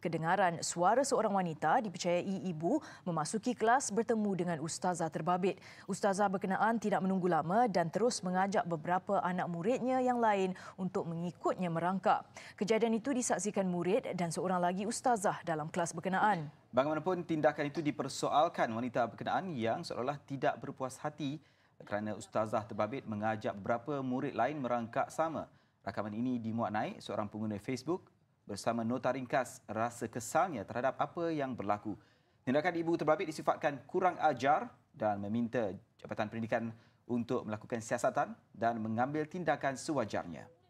kedengaran suara seorang wanita dipercayai ibu memasuki kelas bertemu dengan ustazah terbabit. Ustazah berkenaan tidak menunggu lama dan terus mengajak beberapa anak muridnya yang lain untuk mengikutnya merangkak. Kejadian itu disaksikan murid dan seorang lagi ustazah dalam kelas berkenaan. Bagaimanapun tindakan itu dipersoalkan wanita berkenaan yang seolah olah tidak berpuas hati kerana ustazah terbabit mengajak beberapa murid lain merangkak sama. Rakaman ini dimuat naik seorang pengguna Facebook bersama nota ringkas rasa kesalnya terhadap apa yang berlaku. Tindakan ibu terbabit disifatkan kurang ajar dan meminta Jabatan Pendidikan untuk melakukan siasatan dan mengambil tindakan sewajarnya.